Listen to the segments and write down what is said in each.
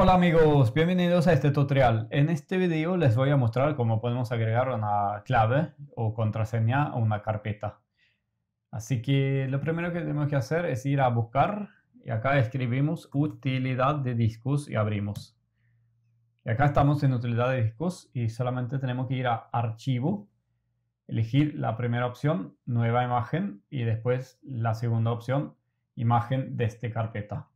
Hola amigos, bienvenidos a este tutorial. En este video les voy a mostrar cómo podemos agregar una clave o contraseña a una carpeta. Así que lo primero que tenemos que hacer es ir a buscar y acá escribimos utilidad de discos y abrimos. Y acá estamos en utilidad de discos y solamente tenemos que ir a archivo, elegir la primera opción, nueva imagen y después la segunda opción, imagen de esta carpeta.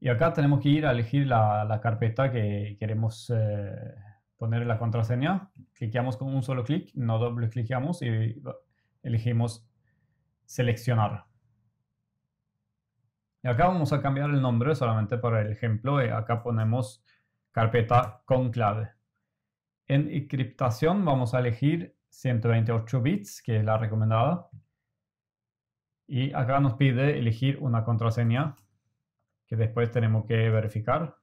Y acá tenemos que ir a elegir la, carpeta que queremos eh, poner la contraseña. Cliqueamos con un solo clic, no doble cliqueamos y elegimos seleccionar. Y acá vamos a cambiar el nombre solamente para el ejemplo. acá ponemos carpeta con clave. En encriptación vamos a elegir 128 bits, que es la recomendada. Y acá nos pide elegir una contraseña que después tenemos que verificar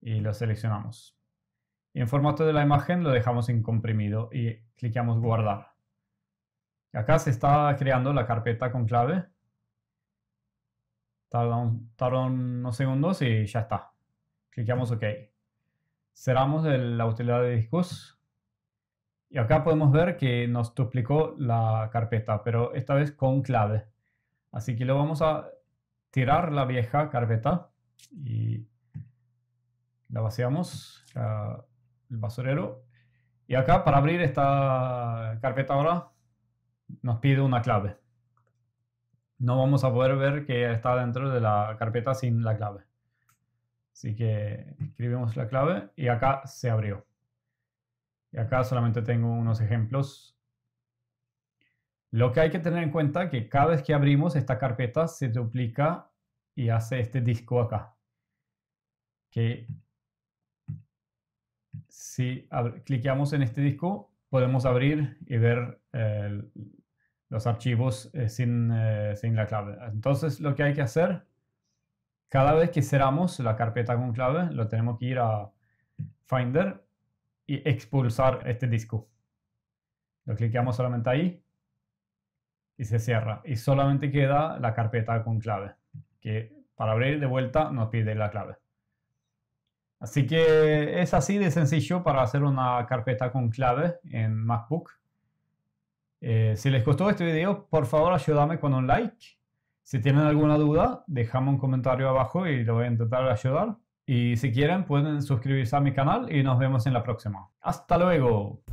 y lo seleccionamos. en formato de la imagen lo dejamos en comprimido y clicamos guardar. Acá se está creando la carpeta con clave. Tarda, unos segundos y ya está. Clicamos OK. Cerramos la utilidad de discos. Y acá podemos ver que nos duplicó la carpeta, pero esta vez con clave. Así que lo vamos a tirar la vieja carpeta y la vaciamos, el basurero. Y acá para abrir esta carpeta ahora nos pide una clave. No vamos a poder ver que está dentro de la carpeta sin la clave. Así que escribimos la clave y acá se abrió. Y acá solamente tengo unos ejemplos lo que hay que tener en cuenta es que cada vez que abrimos esta carpeta se duplica y hace este disco acá. Que si cliqueamos en este disco podemos abrir y ver eh, los archivos eh, sin, eh, sin la clave. Entonces lo que hay que hacer, cada vez que cerramos la carpeta con clave, lo tenemos que ir a Finder y expulsar este disco. Lo cliqueamos solamente ahí y se cierra. Y solamente queda la carpeta con clave, que para abrir de vuelta nos pide la clave. Así que es así de sencillo para hacer una carpeta con clave en MacBook. Eh, si les gustó este video, por favor ayúdame con un like. Si tienen alguna duda, dejame un comentario abajo y lo voy a intentar ayudar. Y si quieren, pueden suscribirse a mi canal y nos vemos en la próxima. ¡Hasta luego!